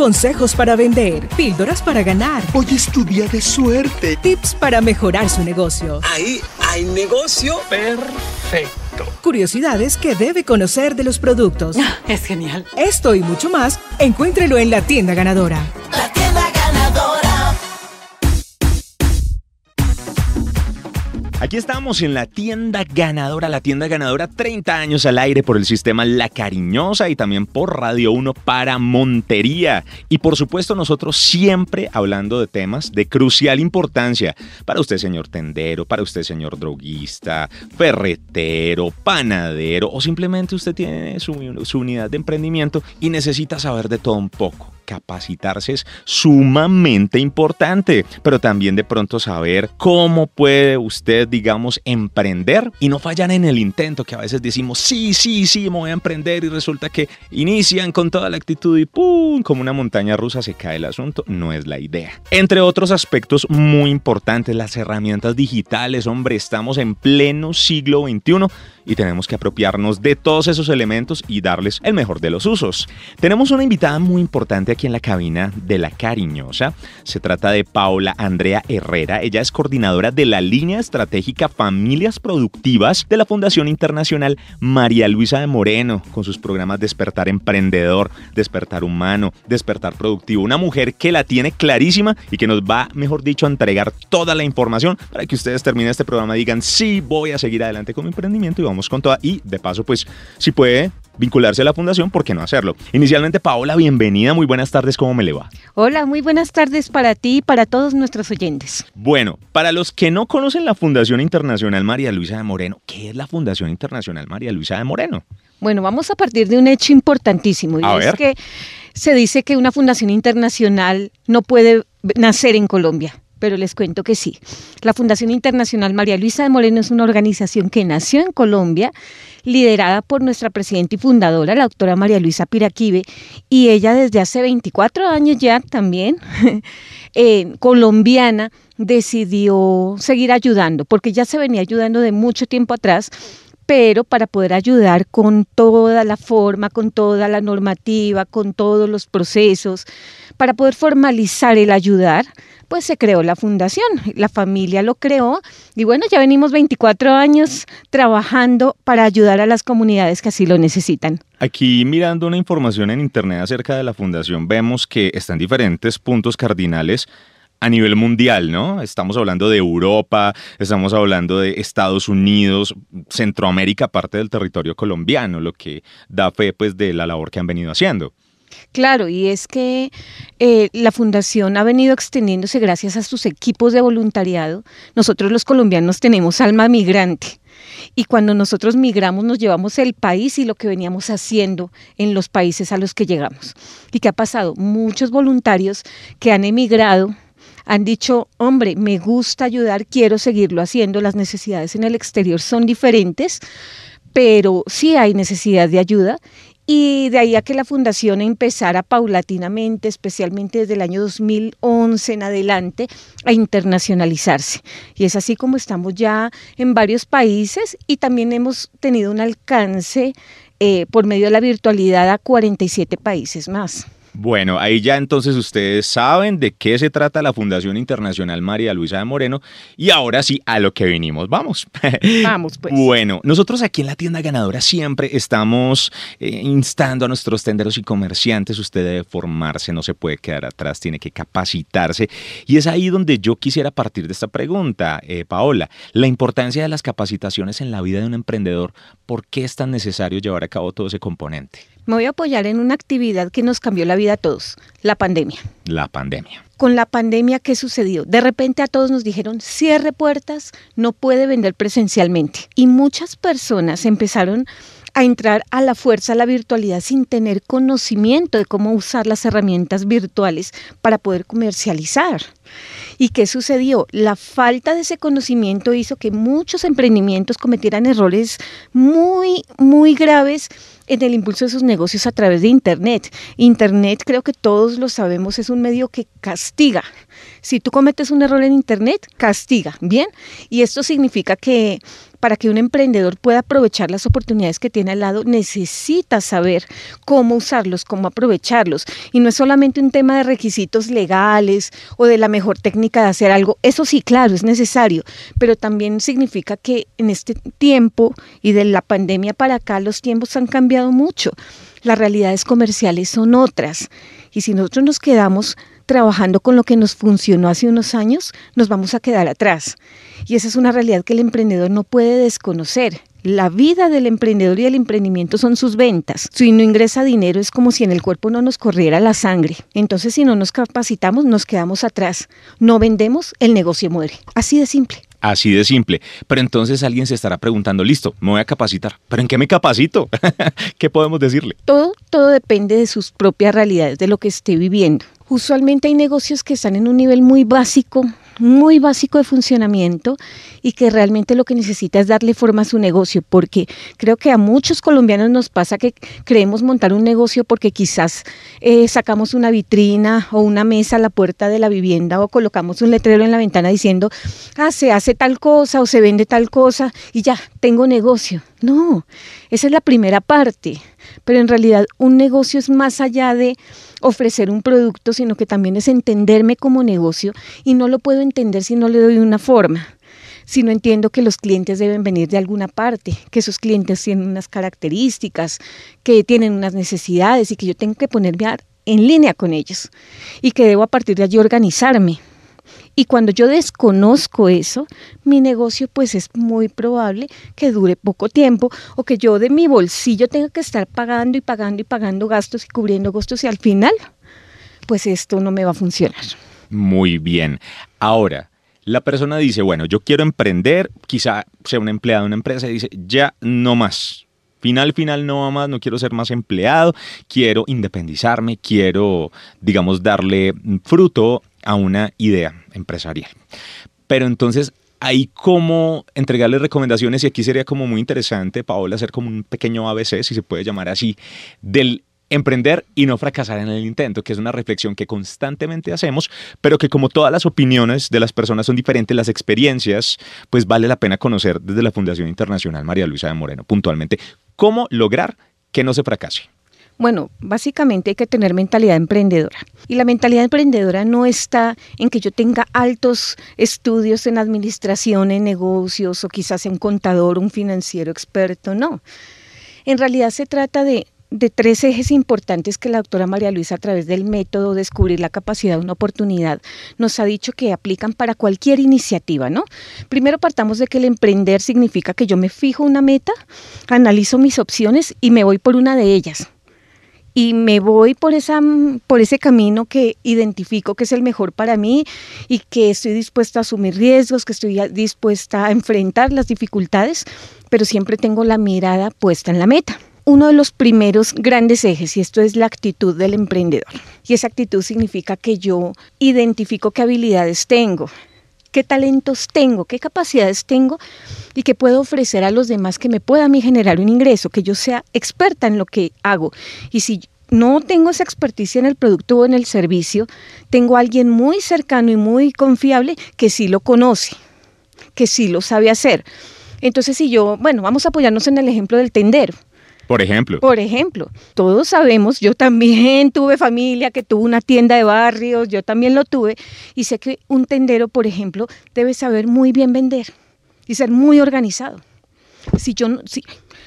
consejos para vender, píldoras para ganar. Hoy es tu día de suerte. Tips para mejorar su negocio. Ahí hay negocio perfecto. Curiosidades que debe conocer de los productos. Ah, es genial. Esto y mucho más, encuéntrelo en la tienda ganadora. La tienda Aquí estamos en la tienda ganadora, la tienda ganadora 30 años al aire por el sistema La Cariñosa y también por Radio 1 para Montería. Y por supuesto nosotros siempre hablando de temas de crucial importancia para usted señor tendero, para usted señor droguista, ferretero, panadero o simplemente usted tiene su, su unidad de emprendimiento y necesita saber de todo un poco capacitarse es sumamente importante, pero también de pronto saber cómo puede usted, digamos, emprender y no fallar en el intento, que a veces decimos, sí, sí, sí, me voy a emprender y resulta que inician con toda la actitud y ¡pum! Como una montaña rusa se cae el asunto, no es la idea. Entre otros aspectos muy importantes, las herramientas digitales, hombre, estamos en pleno siglo XXI y tenemos que apropiarnos de todos esos elementos y darles el mejor de los usos. Tenemos una invitada muy importante aquí en la cabina de La Cariñosa. Se trata de Paula Andrea Herrera. Ella es coordinadora de la línea estratégica Familias Productivas de la Fundación Internacional María Luisa de Moreno, con sus programas Despertar Emprendedor, Despertar Humano, Despertar Productivo. Una mujer que la tiene clarísima y que nos va, mejor dicho, a entregar toda la información para que ustedes terminen este programa y digan, sí, voy a seguir adelante con mi emprendimiento vamos con toda y de paso pues si puede vincularse a la fundación, ¿por qué no hacerlo? Inicialmente, Paola, bienvenida, muy buenas tardes, ¿cómo me le va? Hola, muy buenas tardes para ti y para todos nuestros oyentes. Bueno, para los que no conocen la Fundación Internacional María Luisa de Moreno, ¿qué es la Fundación Internacional María Luisa de Moreno? Bueno, vamos a partir de un hecho importantísimo y es que se dice que una fundación internacional no puede nacer en Colombia pero les cuento que sí. La Fundación Internacional María Luisa de Moreno es una organización que nació en Colombia, liderada por nuestra presidenta y fundadora, la doctora María Luisa Piraquive, y ella desde hace 24 años ya también, eh, colombiana, decidió seguir ayudando, porque ya se venía ayudando de mucho tiempo atrás, pero para poder ayudar con toda la forma, con toda la normativa, con todos los procesos, para poder formalizar el ayudar, pues se creó la fundación, la familia lo creó y bueno, ya venimos 24 años trabajando para ayudar a las comunidades que así lo necesitan. Aquí mirando una información en internet acerca de la fundación, vemos que están diferentes puntos cardinales a nivel mundial, ¿no? Estamos hablando de Europa, estamos hablando de Estados Unidos, Centroamérica, parte del territorio colombiano, lo que da fe pues de la labor que han venido haciendo. Claro, y es que eh, la fundación ha venido extendiéndose gracias a sus equipos de voluntariado. Nosotros los colombianos tenemos alma migrante. Y cuando nosotros migramos nos llevamos el país y lo que veníamos haciendo en los países a los que llegamos. ¿Y qué ha pasado? Muchos voluntarios que han emigrado han dicho, hombre, me gusta ayudar, quiero seguirlo haciendo, las necesidades en el exterior son diferentes, pero sí hay necesidad de ayuda y de ahí a que la fundación empezara paulatinamente, especialmente desde el año 2011 en adelante, a internacionalizarse. Y es así como estamos ya en varios países y también hemos tenido un alcance eh, por medio de la virtualidad a 47 países más. Bueno, ahí ya entonces ustedes saben de qué se trata la Fundación Internacional María Luisa de Moreno y ahora sí a lo que vinimos, vamos. Vamos, pues. Bueno, nosotros aquí en la tienda ganadora siempre estamos eh, instando a nuestros tenderos y comerciantes, usted debe formarse, no se puede quedar atrás, tiene que capacitarse y es ahí donde yo quisiera partir de esta pregunta, eh, Paola, la importancia de las capacitaciones en la vida de un emprendedor, ¿por qué es tan necesario llevar a cabo todo ese componente? Me voy a apoyar en una actividad que nos cambió la vida a todos, la pandemia. La pandemia. Con la pandemia, ¿qué sucedió? De repente a todos nos dijeron, cierre puertas, no puede vender presencialmente. Y muchas personas empezaron a entrar a la fuerza, a la virtualidad, sin tener conocimiento de cómo usar las herramientas virtuales para poder comercializar. ¿Y qué sucedió? La falta de ese conocimiento hizo que muchos emprendimientos cometieran errores muy, muy graves en el impulso de sus negocios a través de Internet. Internet, creo que todos lo sabemos, es un medio que castiga. Si tú cometes un error en Internet, castiga, ¿bien? Y esto significa que para que un emprendedor pueda aprovechar las oportunidades que tiene al lado, necesita saber cómo usarlos, cómo aprovecharlos. Y no es solamente un tema de requisitos legales o de la mejor técnica de hacer algo. Eso sí, claro, es necesario, pero también significa que en este tiempo y de la pandemia para acá los tiempos han cambiado mucho. Las realidades comerciales son otras. Y si nosotros nos quedamos trabajando con lo que nos funcionó hace unos años, nos vamos a quedar atrás. Y esa es una realidad que el emprendedor no puede desconocer. La vida del emprendedor y el emprendimiento son sus ventas. Si no ingresa dinero es como si en el cuerpo no nos corriera la sangre. Entonces si no nos capacitamos nos quedamos atrás. No vendemos, el negocio muere. Así de simple. Así de simple. Pero entonces alguien se estará preguntando, listo, me voy a capacitar. ¿Pero en qué me capacito? ¿Qué podemos decirle? Todo, todo depende de sus propias realidades, de lo que esté viviendo. Usualmente hay negocios que están en un nivel muy básico, muy básico de funcionamiento y que realmente lo que necesita es darle forma a su negocio, porque creo que a muchos colombianos nos pasa que creemos montar un negocio porque quizás eh, sacamos una vitrina o una mesa a la puerta de la vivienda o colocamos un letrero en la ventana diciendo, ah, se hace tal cosa o se vende tal cosa y ya, tengo negocio. No, esa es la primera parte pero en realidad un negocio es más allá de ofrecer un producto, sino que también es entenderme como negocio y no lo puedo entender si no le doy una forma si no entiendo que los clientes deben venir de alguna parte, que sus clientes tienen unas características, que tienen unas necesidades y que yo tengo que ponerme en línea con ellos y que debo a partir de allí organizarme y cuando yo desconozco eso, mi negocio pues es muy probable que dure poco tiempo o que yo de mi bolsillo tenga que estar pagando y pagando y pagando gastos y cubriendo gastos y al final pues esto no me va a funcionar. Muy bien. Ahora, la persona dice, bueno, yo quiero emprender, quizá sea un empleado de una empresa y dice, ya no más. Final, final, no más, no quiero ser más empleado, quiero independizarme, quiero, digamos, darle fruto a una idea empresarial. Pero entonces ahí cómo entregarles recomendaciones y aquí sería como muy interesante, Paola, hacer como un pequeño ABC, si se puede llamar así, del emprender y no fracasar en el intento, que es una reflexión que constantemente hacemos, pero que como todas las opiniones de las personas son diferentes, las experiencias, pues vale la pena conocer desde la Fundación Internacional María Luisa de Moreno puntualmente cómo lograr que no se fracase. Bueno, básicamente hay que tener mentalidad emprendedora. Y la mentalidad emprendedora no está en que yo tenga altos estudios en administración, en negocios o quizás en contador, un financiero experto, no. En realidad se trata de tres ejes importantes que la doctora María Luisa a través del método Descubrir la capacidad de una oportunidad nos ha dicho que aplican para cualquier iniciativa, ¿no? Primero partamos de que el emprender significa que yo me fijo una meta, analizo mis opciones y me voy por una de ellas y me voy por, esa, mm, por ese camino que identifico que es el mejor para mí y que estoy dispuesta a asumir riesgos, que estoy dispuesta a enfrentar las dificultades, pero siempre tengo la mirada puesta en la meta. Uno de los primeros grandes ejes, y esto es la actitud del emprendedor. Y esa actitud significa que yo identifico qué habilidades tengo, qué talentos tengo, qué capacidades tengo y qué puedo ofrecer a los demás que me pueda a mí generar un ingreso, que yo sea experta en lo que hago. Y si no tengo esa experticia en el producto o en el servicio, tengo a alguien muy cercano y muy confiable que sí lo conoce, que sí lo sabe hacer. Entonces, si yo, bueno, vamos a apoyarnos en el ejemplo del tender por ejemplo. Por ejemplo, todos sabemos, yo también tuve familia que tuvo una tienda de barrios, yo también lo tuve, y sé que un tendero, por ejemplo, debe saber muy bien vender y ser muy organizado. Si yo no,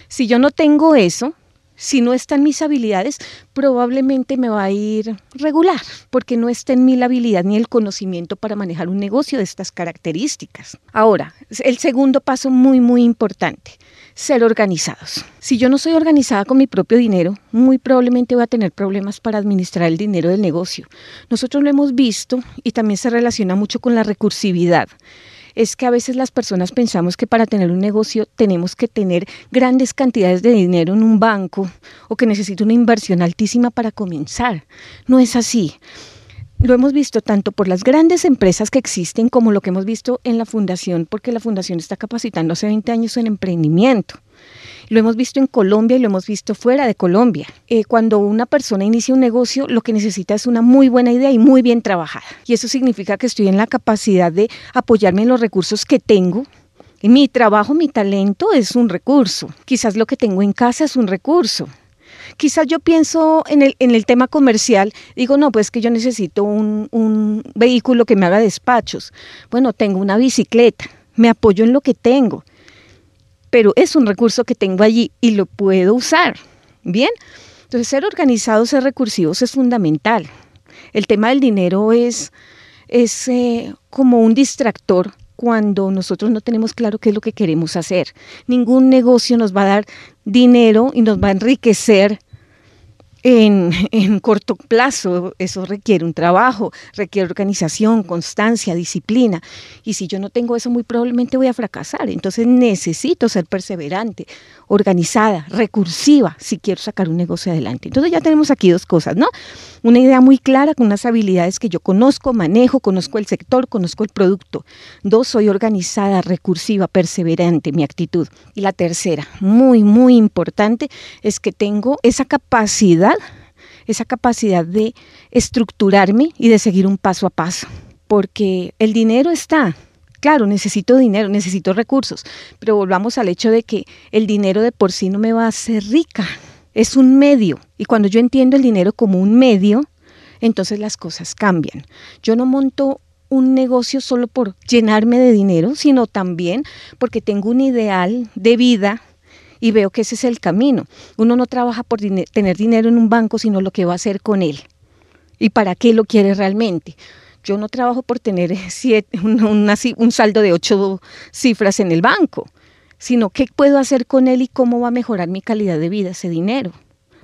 si yo no tengo eso, si no están mis habilidades, probablemente me va a ir regular, porque no está en mí la habilidad ni el conocimiento para manejar un negocio de estas características. Ahora, el segundo paso muy, muy importante, ser organizados. Si yo no soy organizada con mi propio dinero, muy probablemente voy a tener problemas para administrar el dinero del negocio. Nosotros lo hemos visto y también se relaciona mucho con la recursividad es que a veces las personas pensamos que para tener un negocio tenemos que tener grandes cantidades de dinero en un banco o que necesito una inversión altísima para comenzar. No es así lo hemos visto tanto por las grandes empresas que existen como lo que hemos visto en la fundación, porque la fundación está capacitando hace 20 años en emprendimiento. Lo hemos visto en Colombia y lo hemos visto fuera de Colombia. Eh, cuando una persona inicia un negocio, lo que necesita es una muy buena idea y muy bien trabajada. Y eso significa que estoy en la capacidad de apoyarme en los recursos que tengo mi trabajo, mi talento es un recurso. Quizás lo que tengo en casa es un recurso. Quizás yo pienso en el, en el tema comercial, digo, no, pues que yo necesito un, vehículo que me haga despachos. Bueno, tengo una bicicleta, me apoyo en lo que tengo, pero es un recurso que tengo allí y lo puedo usar. Bien, entonces ser organizados, ser recursivos es fundamental. El tema del dinero es, es eh, como un distractor cuando nosotros no tenemos claro qué es lo que queremos hacer. Ningún negocio nos va a dar dinero y nos va a enriquecer en, corto plazo, eso requiere un trabajo, requiere organización, constancia, disciplina. Y si yo no tengo eso, muy probablemente voy a fracasar. Entonces necesito ser perseverante, organizada, recursiva, si quiero sacar un negocio adelante. Entonces ya tenemos aquí dos cosas, ¿no? Una idea muy clara con unas habilidades que yo conozco, manejo, conozco el sector, conozco el producto. Dos, soy organizada, recursiva, perseverante, mi actitud. Y la tercera, muy, muy importante, es que tengo esa capacidad esa capacidad de estructurarme y de seguir un paso a paso, porque el dinero está. Claro, necesito dinero, necesito recursos, pero volvamos al hecho de que el dinero de por sí no me va a hacer rica, es un medio. Y cuando yo entiendo el dinero como un medio, entonces las cosas cambian. Yo no monto un negocio solo por llenarme de dinero, sino también porque tengo un ideal de vida y veo que ese es el camino. Uno no trabaja por tener dinero en un banco, sino lo que va a hacer con él y para qué lo quiere realmente. Yo no trabajo por tener siete, un, un saldo de ocho cifras en el banco, sino qué puedo hacer con él y cómo va a mejorar mi calidad de vida ese dinero.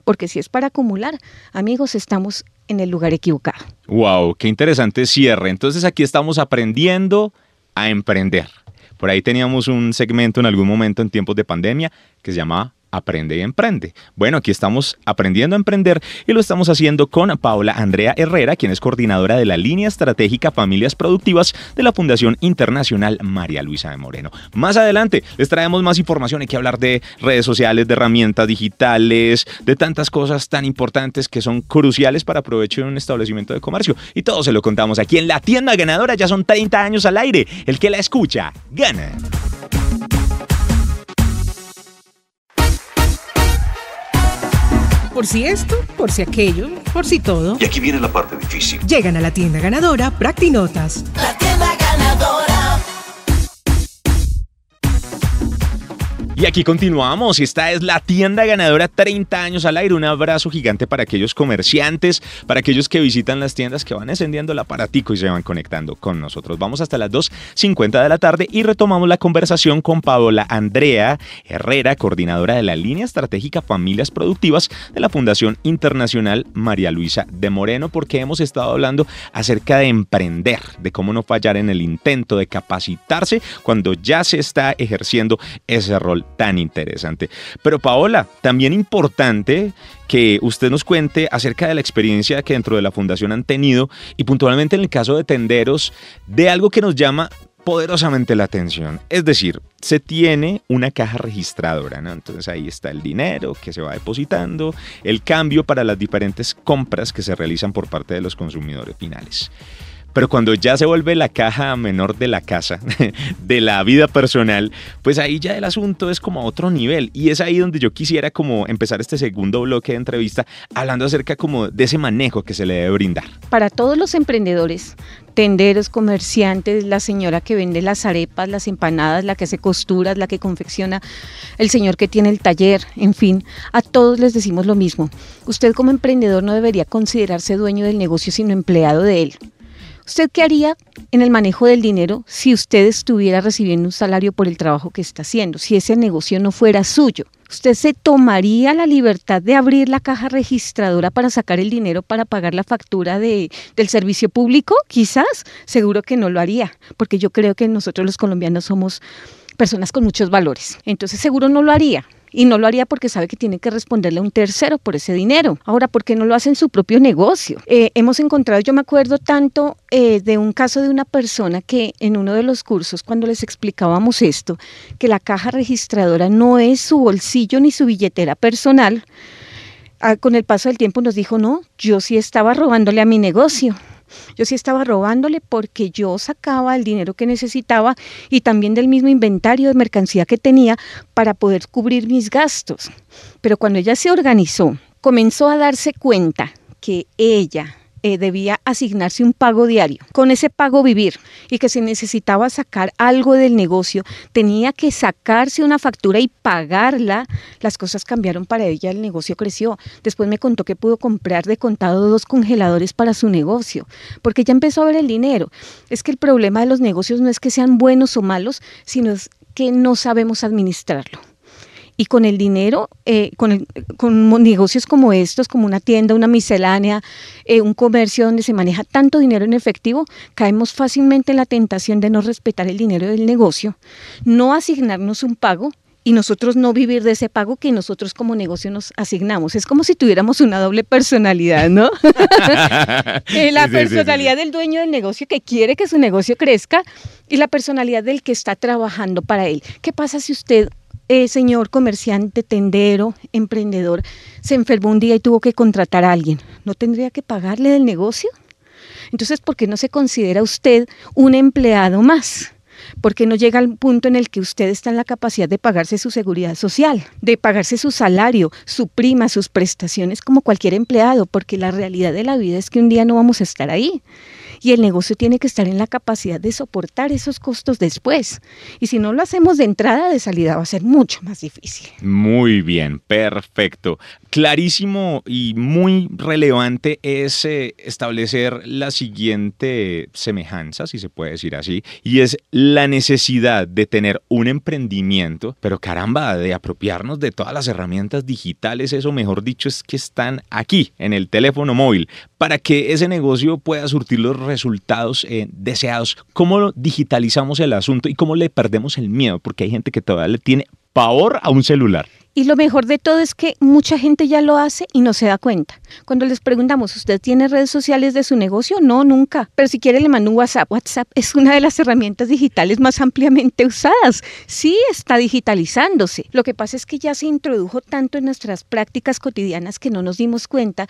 Porque si es para acumular, amigos, estamos en el lugar equivocado. ¡Wow! ¡Qué interesante cierre! Entonces aquí estamos aprendiendo a emprender. Por ahí teníamos un segmento en algún momento en tiempos de pandemia que se llamaba Aprende y Emprende. Bueno, aquí estamos aprendiendo a emprender y lo estamos haciendo con Paula Andrea Herrera, quien es coordinadora de la línea estratégica Familias Productivas de la Fundación Internacional María Luisa de Moreno. Más adelante les traemos más información, hay que hablar de redes sociales, de herramientas digitales, de tantas cosas tan importantes que son cruciales para aprovechar un establecimiento de comercio. Y todo se lo contamos aquí en la tienda ganadora, ya son 30 años al aire. El que la escucha, gana. por si esto, por si aquello, por si todo. Y aquí viene la parte difícil. Llegan a la tienda ganadora Practinotas. La Y aquí continuamos. Esta es la tienda ganadora 30 años al aire. Un abrazo gigante para aquellos comerciantes, para aquellos que visitan las tiendas, que van encendiendo el aparatico y se van conectando con nosotros. Vamos hasta las 2.50 de la tarde y retomamos la conversación con Paola Andrea Herrera, coordinadora de la línea estratégica Familias Productivas de la Fundación Internacional María Luisa de Moreno, porque hemos estado hablando acerca de emprender, de cómo no fallar en el intento de capacitarse cuando ya se está ejerciendo ese rol tan interesante. Pero Paola, también importante que usted nos cuente acerca de la experiencia que dentro de la fundación han tenido y puntualmente en el caso de Tenderos, de algo que nos llama poderosamente la atención. Es decir, se tiene una caja registradora, ¿no? Entonces ahí está el dinero que se va depositando, el cambio para las diferentes compras que se realizan por parte de los consumidores finales. Pero cuando ya se vuelve la caja menor de la casa, de la vida personal, pues ahí ya el asunto es como a otro nivel. Y es ahí donde yo quisiera como empezar este segundo bloque de entrevista hablando acerca como de ese manejo que se le debe brindar. Para todos los emprendedores, tenderos, comerciantes, la señora que vende las arepas, las empanadas, la que hace costuras, la que confecciona, el señor que tiene el taller, en fin, a todos les decimos lo mismo. Usted como emprendedor no debería considerarse dueño del negocio, sino empleado de él. ¿Usted qué haría en el manejo del dinero si usted estuviera recibiendo un salario por el trabajo que está haciendo? Si ese negocio no fuera suyo, ¿usted se tomaría la libertad de abrir la caja registradora para sacar el dinero para pagar la factura del servicio público? Quizás, seguro que no lo haría, porque yo creo que nosotros los colombianos somos personas con muchos valores. Entonces seguro no lo haría y no lo haría porque sabe que tiene que responderle a un tercero por ese dinero. Ahora, ¿por qué no lo hace en su propio negocio? Eh, hemos encontrado, yo me acuerdo tanto eh, de un caso de una persona que en uno de los cursos, cuando les explicábamos esto, que la caja registradora no es su bolsillo ni su billetera personal, ah, con el paso del tiempo nos dijo, no, yo sí estaba robándole a mi negocio. Yo sí estaba robándole porque yo sacaba el dinero que necesitaba y también del mismo inventario de mercancía que tenía para poder cubrir mis gastos. Pero cuando ella se organizó, comenzó a darse cuenta que ella eh, debía asignarse un pago diario, con ese pago vivir, y que si necesitaba sacar algo del negocio, tenía que sacarse una factura y pagarla, las cosas cambiaron para ella, el negocio creció. Después me contó que pudo comprar de contado dos congeladores para su negocio, porque ya empezó a ver el dinero. Es que el problema de los negocios no es que sean buenos o malos, sino es que no sabemos administrarlo. Y con el dinero, eh, con, con, negocios como estos, como una tienda, una miscelánea, eh, un comercio donde se maneja tanto dinero en efectivo, caemos fácilmente en la tentación de no respetar el dinero del negocio, no asignarnos un pago y nosotros no vivir de ese pago que nosotros como negocio nos asignamos. Es como si tuviéramos una doble personalidad, ¿no? Eh, la personalidad del dueño del negocio que quiere que su negocio crezca y la personalidad del que está trabajando para él. ¿Qué pasa si usted eh, señor comerciante, tendero, emprendedor, se enfermó un día y tuvo que contratar a alguien, ¿no tendría que pagarle del negocio? Entonces, ¿por qué no se considera usted un empleado más? ¿Por qué no llega al punto en el que usted está en la capacidad de pagarse su seguridad social, de pagarse su salario, su prima, sus prestaciones como cualquier empleado? Porque la realidad de la vida es que un día no vamos a estar ahí y el negocio tiene que estar en la capacidad de soportar esos costos después. Y si no lo hacemos de entrada, de salida va a ser mucho más difícil. Muy bien, perfecto clarísimo y muy relevante es eh, establecer la siguiente semejanza, si se puede decir así, y es la necesidad de tener un emprendimiento, pero caramba, de apropiarnos de todas las herramientas digitales, eso mejor dicho es que están aquí, en el teléfono móvil, para que ese negocio pueda surtir los resultados eh, deseados. ¿Cómo digitalizamos el asunto y cómo le perdemos el miedo? Porque hay gente que todavía le tiene pavor a un celular. Y lo mejor de todo es que mucha gente ya lo hace y no se da cuenta. Cuando les preguntamos, ¿usted tiene redes sociales de su negocio? No, nunca. Pero si quiere le mando WhatsApp. WhatsApp es una de las herramientas digitales más ampliamente usadas. Sí está digitalizándose. Lo que pasa es que ya se introdujo tanto en nuestras prácticas cotidianas que no nos dimos cuenta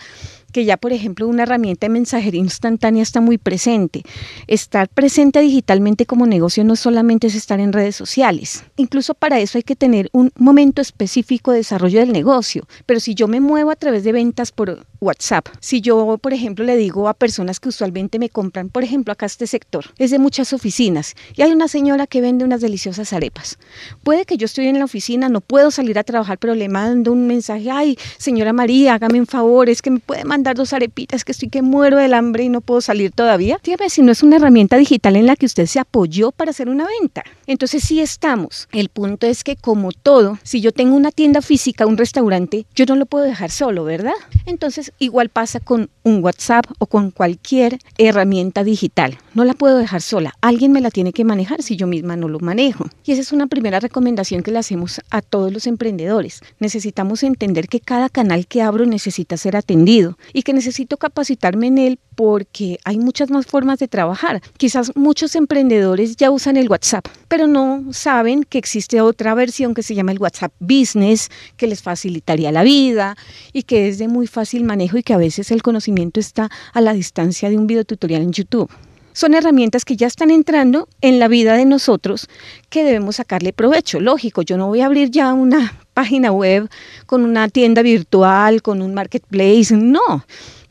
que ya, por ejemplo, una herramienta de mensajería instantánea está muy presente. Estar presente digitalmente como negocio no solamente es estar en redes sociales. Incluso para eso hay que tener un momento específico desarrollo del negocio, pero si yo me muevo a través de ventas por WhatsApp, si yo, por ejemplo, le digo a personas que usualmente me compran, por ejemplo, acá este sector, es de muchas oficinas y hay una señora que vende unas deliciosas arepas. Puede que yo estoy en la oficina, no puedo salir a trabajar, pero le mando un mensaje, ay, señora María, hágame un favor, es que me puede mandar dos arepitas, que estoy que muero del hambre y no puedo salir todavía. Dígame si no es una herramienta digital en la que usted se apoyó para hacer una venta. Entonces sí estamos. El punto es que como todo, si yo tengo una tienda física, un restaurante, yo no lo puedo dejar solo, ¿verdad? Entonces, igual pasa con un WhatsApp o con cualquier herramienta digital. No la puedo dejar sola. Alguien me la tiene que manejar si yo misma no lo manejo. Y esa es una primera recomendación que le hacemos a todos los emprendedores. Necesitamos entender que cada canal que abro necesita ser atendido y que necesito capacitarme en él porque hay muchas más formas de trabajar. Quizás muchos emprendedores ya usan el WhatsApp, pero no saben que existe otra versión que se llama el WhatsApp Business, que les facilitaría la vida y que es de muy fácil manejo y que a veces el conocimiento está a la distancia de un videotutorial en YouTube. Son herramientas que ya están entrando en la vida de nosotros que debemos sacarle provecho. Lógico, yo no voy a abrir ya una página web con una tienda virtual, con un marketplace, no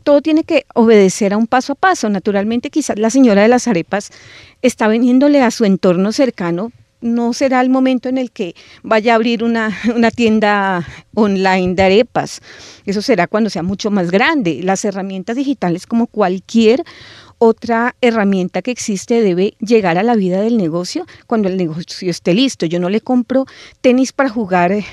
todo tiene que obedecer a un paso a paso. Naturalmente, quizás la señora de las arepas está viniéndole a su entorno cercano. No será el momento en el que vaya a abrir una, una tienda online de arepas. Eso será cuando sea mucho más grande. Las herramientas digitales, como cualquier otra herramienta que existe debe llegar a la vida del negocio cuando el negocio esté listo. Yo no le compro tenis para jugar eh,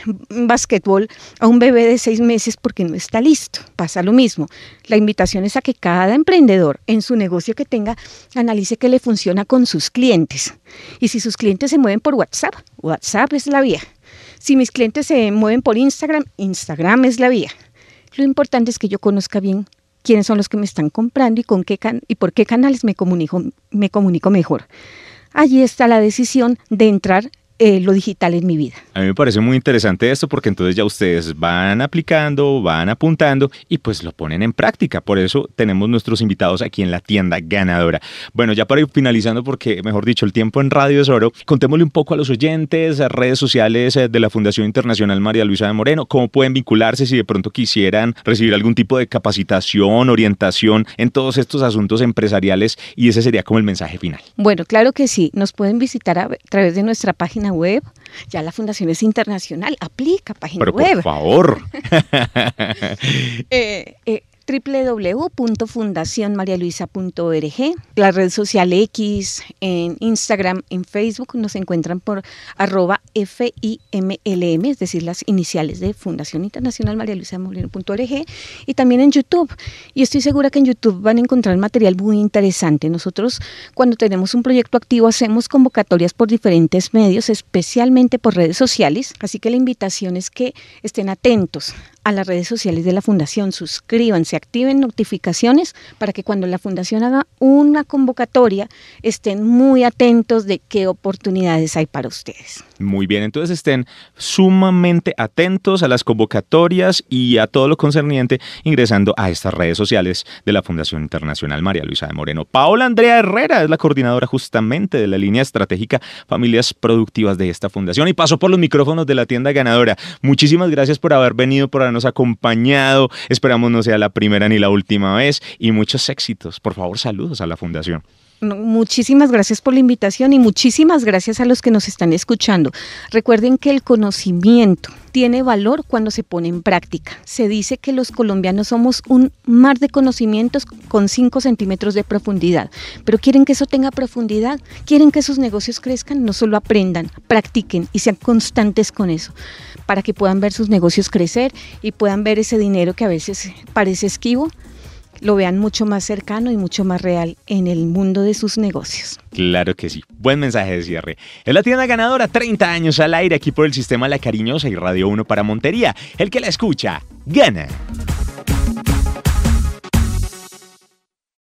a un bebé de seis meses porque no está listo. Pasa lo mismo. La invitación es a que cada emprendedor en su negocio que tenga analice qué le funciona con sus clientes. Y si sus clientes se mueven por WhatsApp, WhatsApp es la vía. Si mis clientes se mueven por Instagram, Instagram es la vía. Lo importante es que yo conozca bien quiénes son los que me están comprando y, con qué y por qué canales me me comunico mejor. Allí está la decisión de entrar eh, lo digital en mi vida. A mí me parece muy interesante esto porque entonces ya ustedes van aplicando, van apuntando y pues lo ponen en práctica. Por eso tenemos nuestros invitados aquí en la tienda ganadora. Bueno, ya para ir finalizando porque, mejor dicho, el tiempo en radio es oro, contémosle un poco a los oyentes, a redes sociales eh, de la Fundación Internacional María Luisa de Moreno, cómo pueden vincularse si de pronto quisieran recibir algún tipo de capacitación, orientación en todos estos asuntos empresariales y ese sería como el mensaje final. Bueno, claro que sí, nos pueden visitar a través de nuestra página web. Ya la fundación es internacional, aplica página Pero web. Por favor. eh, eh, www.fundacionmarialuisa.org, la red social X, en Instagram, en Facebook, nos encuentran por arroba FIMLM, es decir, las iniciales de Fundación Internacional María Luisa Molino.org, y también en YouTube. Y estoy segura que en YouTube van a encontrar material muy interesante. Nosotros, cuando tenemos un proyecto activo, hacemos convocatorias por diferentes medios, especialmente por redes sociales, así que la invitación es que estén atentos a las redes sociales de la Fundación, suscríbanse, activen notificaciones para que cuando la Fundación haga una convocatoria estén muy atentos de qué oportunidades hay para ustedes. Muy bien, entonces estén sumamente atentos a las convocatorias y a todo lo concerniente ingresando a estas redes sociales de la Fundación Internacional María Luisa de Moreno. Paola Andrea Herrera es la coordinadora justamente de la línea estratégica Familias Productivas de esta fundación y pasó por los micrófonos de la tienda ganadora. Muchísimas gracias por haber venido por nos ha acompañado. Esperamos no sea la primera ni la última vez y muchos éxitos. Por favor, saludos a la Fundación. Muchísimas gracias por la invitación y muchísimas gracias a los que nos están escuchando. Recuerden que el conocimiento tiene valor cuando se pone en práctica. Se dice que los colombianos somos un mar de conocimientos con 5 centímetros de profundidad, pero quieren que eso tenga profundidad, quieren que sus negocios crezcan, no solo aprendan, practiquen y sean constantes con eso, para que puedan ver sus negocios crecer y puedan ver ese dinero que a veces parece esquivo, lo vean mucho más cercano y mucho más real en el mundo de sus negocios. Claro que sí. Buen mensaje de cierre. Es la tienda ganadora, 30 años al aire aquí por el sistema La Cariñosa y Radio 1 para Montería. El que la escucha, gana.